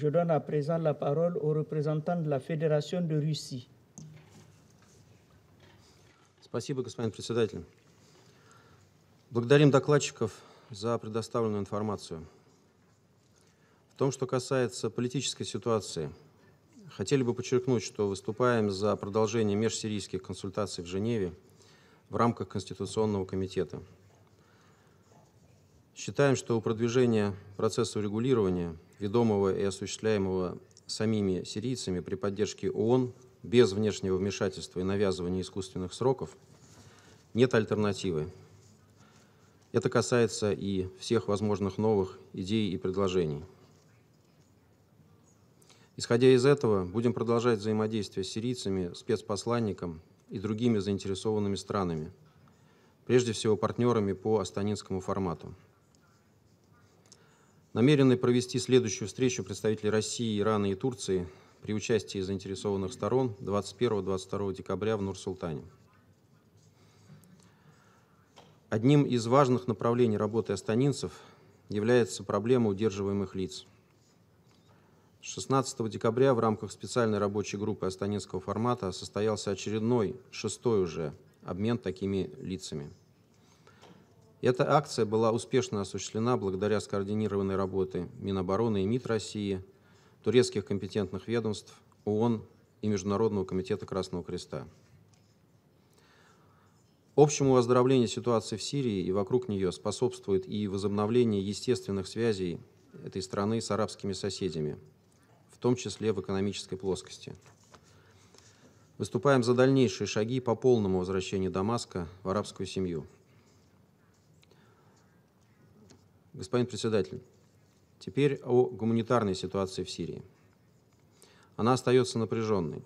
Je donne à présent la parole au représentant de la Fédération de Russie. Спасибо, господин председатель. Благодарим докладчиков за предоставленную информацию. В том, что касается политической ситуации, хотели бы подчеркнуть, что выступаем за продолжение межсирийских консультаций в Женеве в рамках Конституционного комитета. Считаем, что у продвижения процесса урегулирования – ведомого и осуществляемого самими сирийцами при поддержке ООН без внешнего вмешательства и навязывания искусственных сроков, нет альтернативы. Это касается и всех возможных новых идей и предложений. Исходя из этого, будем продолжать взаимодействие с сирийцами, спецпосланником и другими заинтересованными странами, прежде всего партнерами по астанинскому формату намерены провести следующую встречу представителей России, Ирана и Турции при участии заинтересованных сторон 21-22 декабря в Нур-Султане. Одним из важных направлений работы астанинцев является проблема удерживаемых лиц. 16 декабря в рамках специальной рабочей группы астанинского формата состоялся очередной, шестой уже, обмен такими лицами – эта акция была успешно осуществлена благодаря скоординированной работе Минобороны и МИД России, турецких компетентных ведомств, ООН и Международного комитета Красного Креста. Общему оздоровлению ситуации в Сирии и вокруг нее способствует и возобновление естественных связей этой страны с арабскими соседями, в том числе в экономической плоскости. Выступаем за дальнейшие шаги по полному возвращению Дамаска в арабскую семью – Господин председатель, теперь о гуманитарной ситуации в Сирии. Она остается напряженной.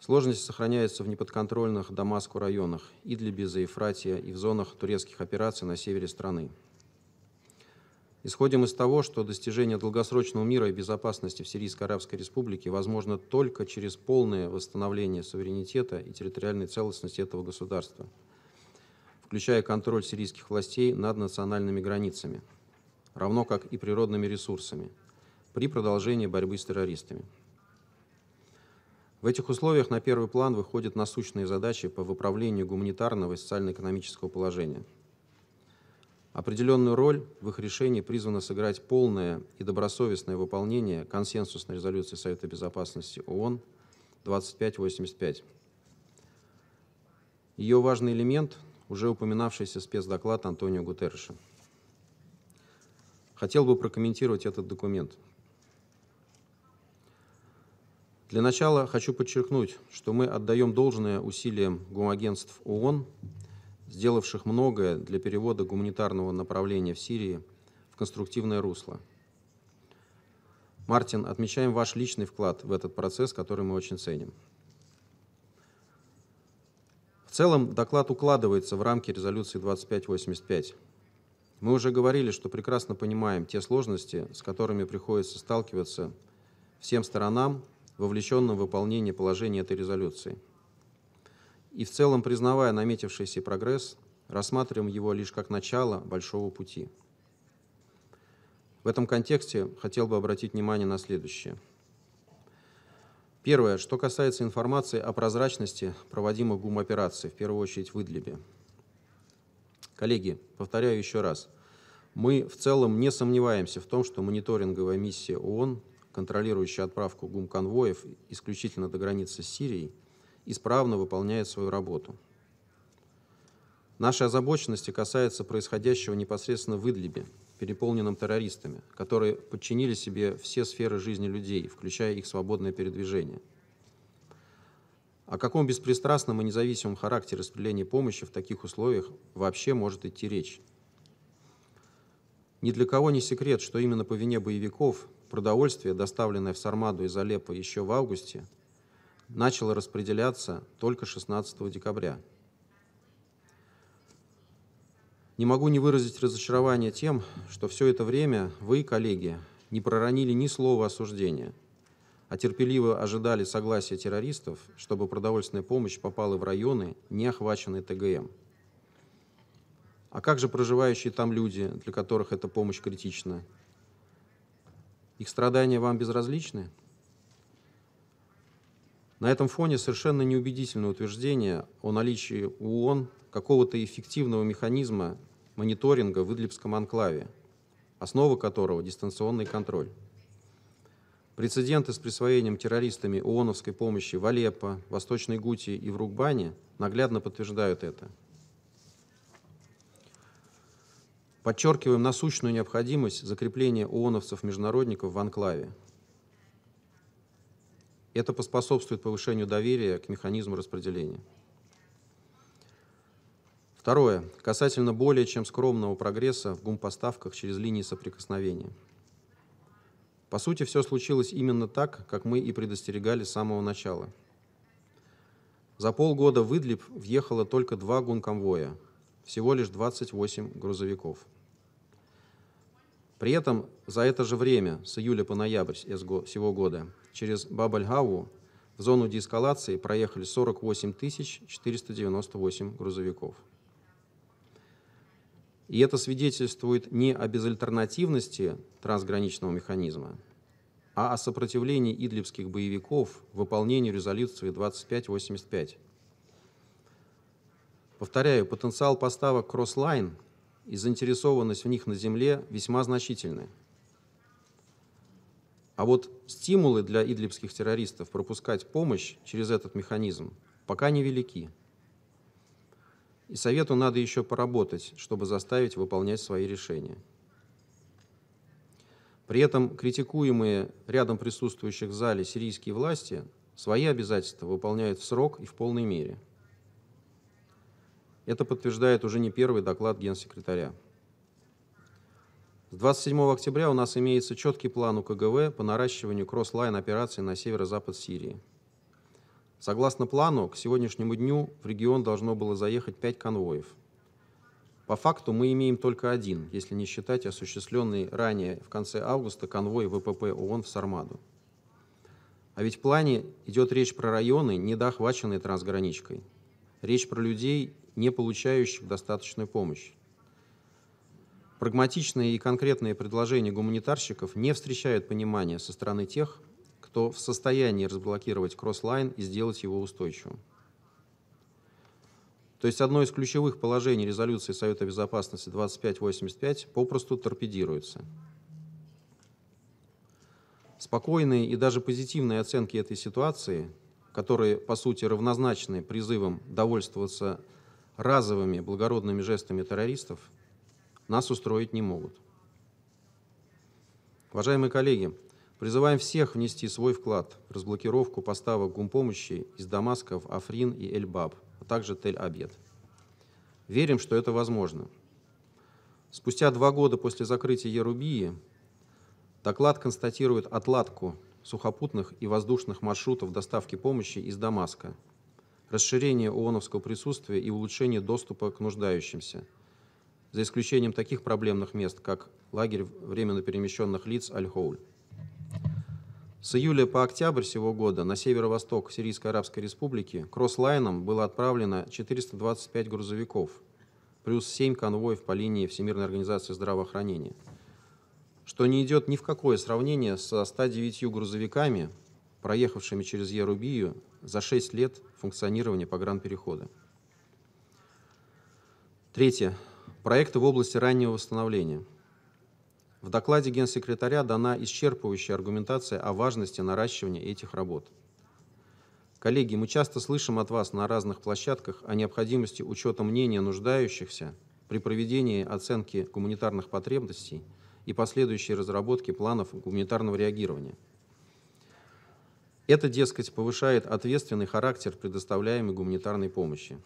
Сложность сохраняется в неподконтрольных Дамаску районах Идлибе, Заефратия и в зонах турецких операций на севере страны. Исходим из того, что достижение долгосрочного мира и безопасности в Сирийской Арабской Республике возможно только через полное восстановление суверенитета и территориальной целостности этого государства – включая контроль сирийских властей над национальными границами, равно как и природными ресурсами, при продолжении борьбы с террористами. В этих условиях на первый план выходят насущные задачи по выправлению гуманитарного и социально-экономического положения. Определенную роль в их решении призвано сыграть полное и добросовестное выполнение консенсусной резолюции Совета Безопасности ООН 2585. Ее важный элемент уже упоминавшийся спецдоклад Антонио Гутерреша. Хотел бы прокомментировать этот документ. Для начала хочу подчеркнуть, что мы отдаем должное усилиям гумагентств ООН, сделавших многое для перевода гуманитарного направления в Сирии в конструктивное русло. Мартин, отмечаем ваш личный вклад в этот процесс, который мы очень ценим целом доклад укладывается в рамки резолюции 2585. Мы уже говорили, что прекрасно понимаем те сложности, с которыми приходится сталкиваться всем сторонам, вовлеченным в выполнение положений этой резолюции. И в целом, признавая наметившийся прогресс, рассматриваем его лишь как начало большого пути. В этом контексте хотел бы обратить внимание на следующее – Первое. Что касается информации о прозрачности проводимых гумопераций, в первую очередь в Идлибе. Коллеги, повторяю еще раз. Мы в целом не сомневаемся в том, что мониторинговая миссия ООН, контролирующая отправку гум-конвоев исключительно до границы с Сирией, исправно выполняет свою работу – Наши озабоченности касаются происходящего непосредственно в Идлибе, переполненном террористами, которые подчинили себе все сферы жизни людей, включая их свободное передвижение. О каком беспристрастном и независимом характере распределения помощи в таких условиях вообще может идти речь? Ни для кого не секрет, что именно по вине боевиков продовольствие, доставленное в Сармаду из Алеппо еще в августе, начало распределяться только 16 декабря – не могу не выразить разочарование тем, что все это время вы, коллеги, не проронили ни слова осуждения, а терпеливо ожидали согласия террористов, чтобы продовольственная помощь попала в районы, не охваченные ТГМ. А как же проживающие там люди, для которых эта помощь критична? Их страдания вам безразличны? На этом фоне совершенно неубедительное утверждение о наличии у ООН какого-то эффективного механизма мониторинга в Идлибском анклаве, основа которого – дистанционный контроль. Прецеденты с присвоением террористами ООНовской помощи в Алеппо, Восточной Гутии и в Рукбане наглядно подтверждают это. Подчеркиваем насущную необходимость закрепления ООНовцев-международников в анклаве. Это поспособствует повышению доверия к механизму распределения. Второе. Касательно более чем скромного прогресса в гумпоставках через линии соприкосновения. По сути, все случилось именно так, как мы и предостерегали с самого начала. За полгода в Идлиб въехало только два гунконвоя, всего лишь 28 грузовиков. При этом за это же время, с июля по ноябрь всего года, через Бабальгаву в зону деэскалации проехали 48 498 грузовиков. И это свидетельствует не о безальтернативности трансграничного механизма, а о сопротивлении идлибских боевиков выполнению резолюции 2585. Повторяю, потенциал поставок «Кросслайн» и заинтересованность в них на земле весьма значительны. А вот стимулы для идлибских террористов пропускать помощь через этот механизм пока невелики. велики. И совету надо еще поработать, чтобы заставить выполнять свои решения. При этом критикуемые рядом присутствующих в зале сирийские власти свои обязательства выполняют в срок и в полной мере. Это подтверждает уже не первый доклад генсекретаря. С 27 октября у нас имеется четкий план у КГВ по наращиванию кросс-лайн операций на северо-запад Сирии – Согласно плану, к сегодняшнему дню в регион должно было заехать пять конвоев. По факту мы имеем только один, если не считать осуществленный ранее в конце августа конвой ВПП ООН в Сармаду. А ведь в плане идет речь про районы, недоохваченные трансграничкой. Речь про людей, не получающих достаточную помощь. Прагматичные и конкретные предложения гуманитарщиков не встречают понимания со стороны тех, кто в состоянии разблокировать кросслайн и сделать его устойчивым. То есть одно из ключевых положений резолюции Совета Безопасности 2585 попросту торпедируется. Спокойные и даже позитивные оценки этой ситуации, которые, по сути, равнозначны призывам довольствоваться разовыми благородными жестами террористов, нас устроить не могут. Уважаемые коллеги, Призываем всех внести свой вклад в разблокировку поставок гумпомощи из Дамаска в Африн и Эль-Баб, а также Тель-Абед. Верим, что это возможно. Спустя два года после закрытия Ярубии доклад констатирует отладку сухопутных и воздушных маршрутов доставки помощи из Дамаска, расширение ООНовского присутствия и улучшение доступа к нуждающимся, за исключением таких проблемных мест, как лагерь временно перемещенных лиц Аль-Хоуль. С июля по октябрь всего года на северо-восток Сирийской Арабской Республики кросс-лайном было отправлено 425 грузовиков, плюс 7 конвоев по линии Всемирной организации здравоохранения, что не идет ни в какое сравнение со 109 грузовиками, проехавшими через Ярубию за 6 лет функционирования погранперехода. Третье. Проекты в области раннего восстановления – в докладе Генсекретаря дана исчерпывающая аргументация о важности наращивания этих работ. Коллеги, мы часто слышим от вас на разных площадках о необходимости учета мнения нуждающихся при проведении оценки гуманитарных потребностей и последующей разработки планов гуманитарного реагирования. Это, дескать, повышает ответственный характер предоставляемой гуманитарной помощи.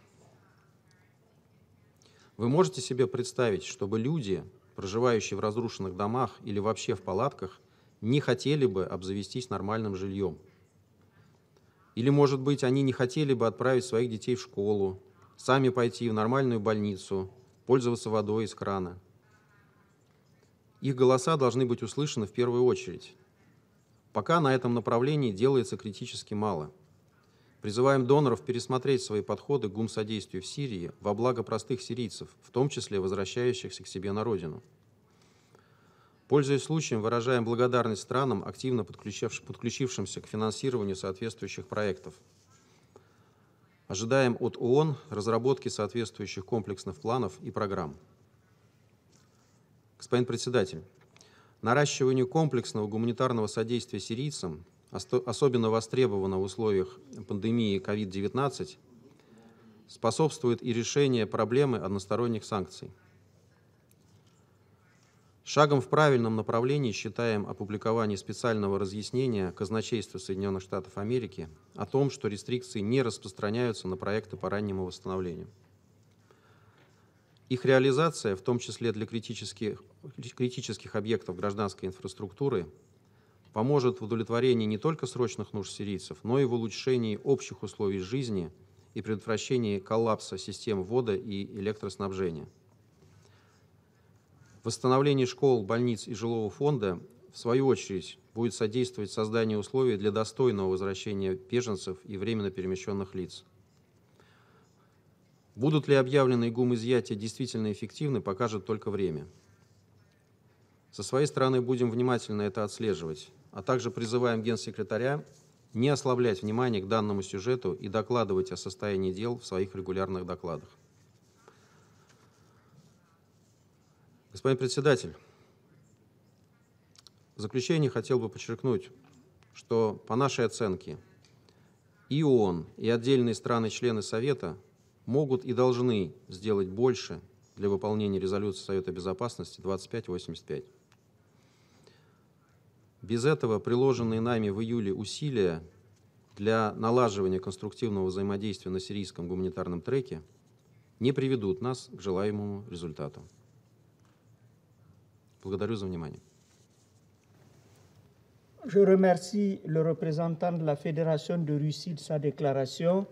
Вы можете себе представить, чтобы люди, проживающие в разрушенных домах или вообще в палатках, не хотели бы обзавестись нормальным жильем. Или, может быть, они не хотели бы отправить своих детей в школу, сами пойти в нормальную больницу, пользоваться водой из крана. Их голоса должны быть услышаны в первую очередь. Пока на этом направлении делается критически мало – Призываем доноров пересмотреть свои подходы к гумсодействию в Сирии во благо простых сирийцев, в том числе возвращающихся к себе на родину. Пользуясь случаем, выражаем благодарность странам, активно подключившимся к финансированию соответствующих проектов. Ожидаем от ООН разработки соответствующих комплексных планов и программ. Господин председатель, наращиванию комплексного гуманитарного содействия сирийцам особенно востребована в условиях пандемии COVID-19, способствует и решение проблемы односторонних санкций. Шагом в правильном направлении считаем опубликование специального разъяснения казначейства Соединенных Штатов Америки о том, что рестрикции не распространяются на проекты по раннему восстановлению. Их реализация, в том числе для критических, критических объектов гражданской инфраструктуры, поможет в удовлетворении не только срочных нужд сирийцев, но и в улучшении общих условий жизни и предотвращении коллапса систем вода и электроснабжения. Восстановление школ, больниц и жилого фонда, в свою очередь, будет содействовать созданию условий для достойного возвращения беженцев и временно перемещенных лиц. Будут ли объявленные гум изъятия действительно эффективны, покажет только время. Со своей стороны будем внимательно это отслеживать а также призываем Генсекретаря не ослаблять внимание к данному сюжету и докладывать о состоянии дел в своих регулярных докладах. Господин председатель, в заключение хотел бы подчеркнуть, что по нашей оценке и ООН, и отдельные страны-члены Совета могут и должны сделать больше для выполнения резолюции Совета Безопасности 2585. Без этого приложенные нами в июле усилия для налаживания конструктивного взаимодействия на сирийском гуманитарном треке не приведут нас к желаемому результату. Благодарю за внимание. Je remercie le représentant de la Fédération de Russie de sa déclaration.